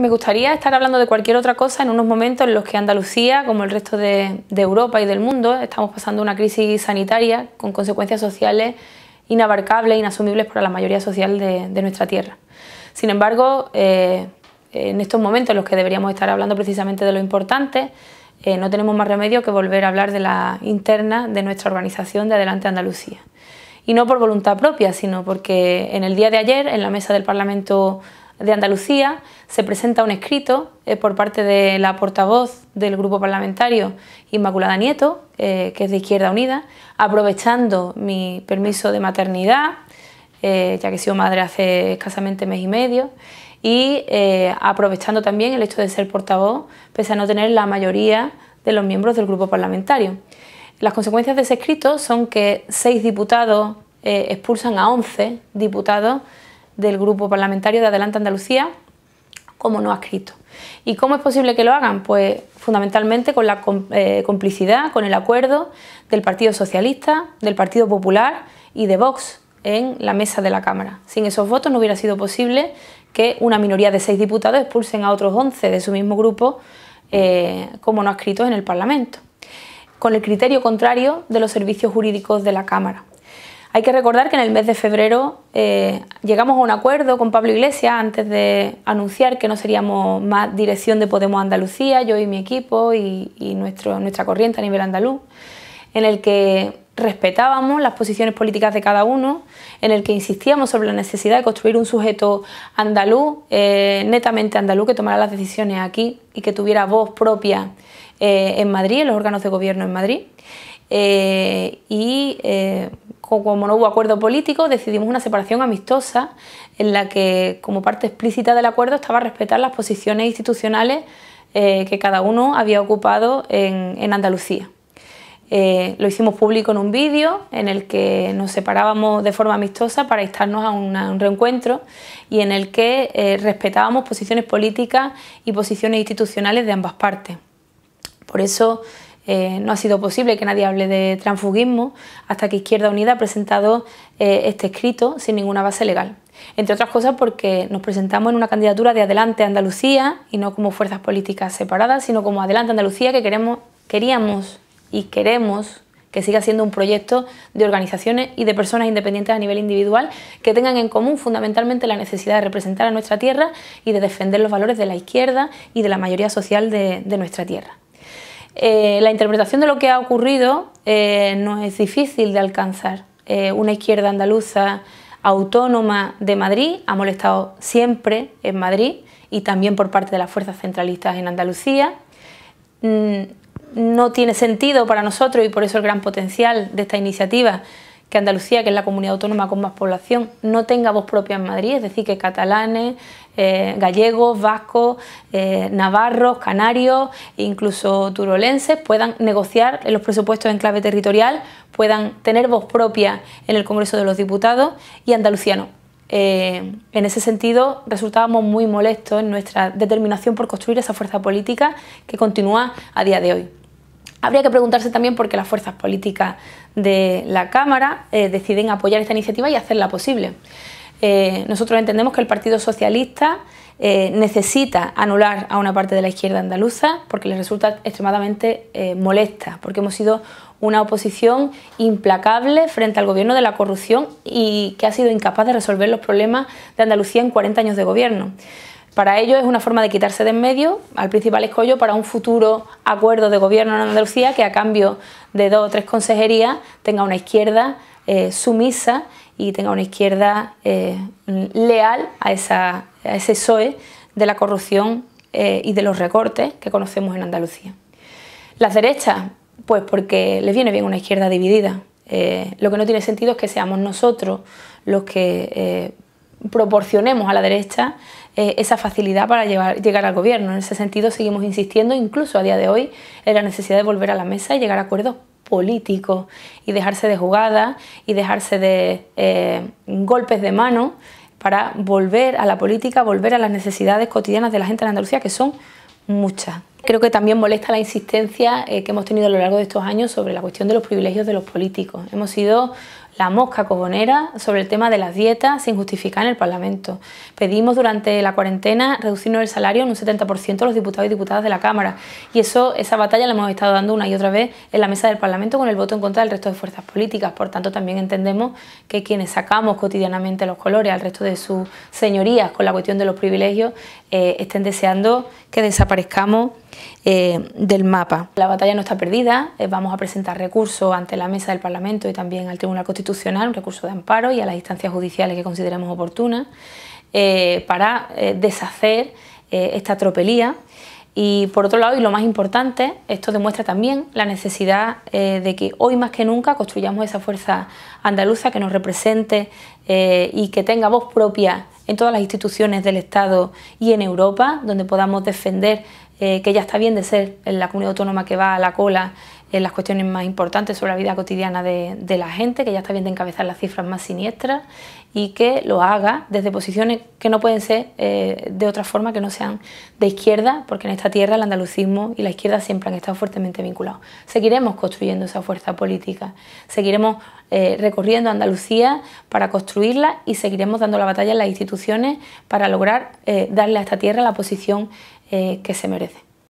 Me gustaría estar hablando de cualquier otra cosa en unos momentos en los que Andalucía, como el resto de, Europa y del mundo, estamos pasando una crisis sanitaria con consecuencias sociales inabarcables, inasumibles para la mayoría social de, nuestra tierra. Sin embargo, eh, en estos momentos en los que deberíamos estar hablando precisamente de lo importante, eh, no tenemos más remedio que volver a hablar de la interna de nuestra organización de Adelante Andalucía. Y no por voluntad propia, sino porque en el día de ayer, en la mesa del Parlamento de Andalucía se presenta un escrito eh, por parte de la portavoz del grupo parlamentario Inmaculada Nieto, eh, que es de Izquierda Unida, aprovechando mi permiso de maternidad, eh, ya que he sido madre hace escasamente mes y medio, y aprovechando también el hecho de ser portavoz, pese a no tener la mayoría de los miembros del grupo parlamentario. Las consecuencias de ese escrito son que seis diputados expulsan a 11 diputados del Grupo Parlamentario de Adelante Andalucía como no ha escrito ¿Y cómo es posible que lo hagan? Pues fundamentalmente con la eh, complicidad, con el acuerdo del Partido Socialista, del Partido Popular y de Vox en la mesa de la Cámara. Sin esos votos no hubiera sido posible que una minoría de seis diputados expulsen a otros once de su mismo grupo eh, como no ha escrito en el Parlamento, con el criterio contrario de los servicios jurídicos de la Cámara. Hay que recordar que en el mes de febrero eh, llegamos a un acuerdo con Pablo Iglesias antes de anunciar que no seríamos más dirección de Podemos Andalucía, yo y mi equipo y, nuestra corriente a nivel andaluz, en el que respetábamos las posiciones políticas de cada uno, en el que insistíamos sobre la necesidad de construir un sujeto andaluz, eh, netamente andaluz, que tomara las decisiones aquí y que tuviera voz propia eh, en Madrid, en los órganos de gobierno en Madrid. y como no hubo acuerdo político, decidimos una separación amistosa en la que, como parte explícita del acuerdo, estaba respetar las posiciones institucionales eh, que cada uno había ocupado en, Andalucía. Eh, lo hicimos público en un vídeo en el que nos separábamos de forma amistosa para instarnos a, un reencuentro y en el que eh, respetábamos posiciones políticas y posiciones institucionales de ambas partes. Por eso eh, no ha sido posible que nadie hable de transfugismo hasta que Izquierda Unida ha presentado eh, este escrito sin ninguna base legal. Entre otras cosas porque nos presentamos en una candidatura de Adelante Andalucía y no como fuerzas políticas separadas, sino como Adelante Andalucía que queremos, queríamos y queremos que siga siendo un proyecto de organizaciones y de personas independientes a nivel individual que tengan en común fundamentalmente la necesidad de representar a nuestra tierra y de defender los valores de la izquierda y de la mayoría social de nuestra tierra. Eh, la interpretación de lo que ha ocurrido eh, no es difícil de alcanzar. Eh, una izquierda andaluza autónoma de Madrid ha molestado siempre en Madrid y también por parte de las fuerzas centralistas en Andalucía. Mm, no tiene sentido para nosotros y por eso el gran potencial de esta iniciativa que Andalucía, que es la comunidad autónoma con más población, no tenga voz propia en Madrid, es decir, que catalanes, eh, gallegos, vascos, eh, navarros, canarios e incluso turolenses puedan negociar en los presupuestos en clave territorial, puedan tener voz propia en el Congreso de los Diputados y andalucianos. Eh, en ese sentido, resultábamos muy molestos en nuestra determinación por construir esa fuerza política que continúa a día de hoy. Habría que preguntarse también por qué las fuerzas políticas de la Cámara eh, deciden apoyar esta iniciativa y hacerla posible. Eh, nosotros entendemos que el Partido Socialista eh, necesita anular a una parte de la izquierda andaluza porque les resulta extremadamente molesta, porque hemos sido una oposición implacable frente al gobierno de la corrupción y que ha sido incapaz de resolver los problemas de Andalucía en 40 años de gobierno. Para ello es una forma de quitarse de en medio al principal escollo para un futuro acuerdo de gobierno en Andalucía que a cambio de dos o tres consejerías tenga una izquierda eh, sumisa y tenga una izquierda eh, leal a, esa, ese PSOE de la corrupción eh, y de los recortes que conocemos en Andalucía. Las derechas, pues porque les viene bien una izquierda dividida. lo que no tiene sentido es que seamos nosotros los que proporcionemos a la derecha eh, esa facilidad para llegar al gobierno. En ese sentido seguimos insistiendo, incluso a día de hoy, en la necesidad de volver a la mesa y llegar a acuerdos políticos y dejarse de jugadas y dejarse de eh, golpes de mano para volver a la política, volver a las necesidades cotidianas de la gente en Andalucía, que son muchas. Creo que también molesta la insistencia eh, que hemos tenido a lo largo de estos años sobre la cuestión de los privilegios de los políticos. Hemos sido la mosca cobonera sobre el tema de las dietas sin justificar en el Parlamento. Pedimos durante la cuarentena reducirnos el salario en un 70% a los diputados y diputadas de la Cámara. Y eso, esa batalla la hemos estado dando una y otra vez en la mesa del Parlamento con el voto en contra del resto de fuerzas políticas. Por tanto, también entendemos que quienes sacamos cotidianamente los colores al resto de sus señorías con la cuestión de los privilegios eh, estén deseando que desaparezcamos eh, del mapa. La batalla no está perdida, eh, vamos a presentar recursos ante la mesa del Parlamento y también al Tribunal Constitucional, un recurso de amparo y a las instancias judiciales que consideremos oportunas eh, para deshacer esta tropelía. Y por otro lado, y lo más importante, esto demuestra también la necesidad de que hoy más que nunca construyamos esa fuerza andaluza que nos represente y que tenga voz propia en todas las instituciones del Estado y en Europa, donde podamos defender eh, que ya está bien de ser en la comunidad autónoma que va a la cola en las cuestiones más importantes sobre la vida cotidiana de, la gente, que ya está bien de encabezar las cifras más siniestras y que lo haga desde posiciones que no pueden ser eh, de otra forma que no sean de izquierda, porque en esta tierra el andalucismo y la izquierda siempre han estado fuertemente vinculados. Seguiremos construyendo esa fuerza política, seguiremos eh, recorriendo Andalucía para construirla y seguiremos dando la batalla en las instituciones para lograr darle a esta tierra la posición eh, que se merece.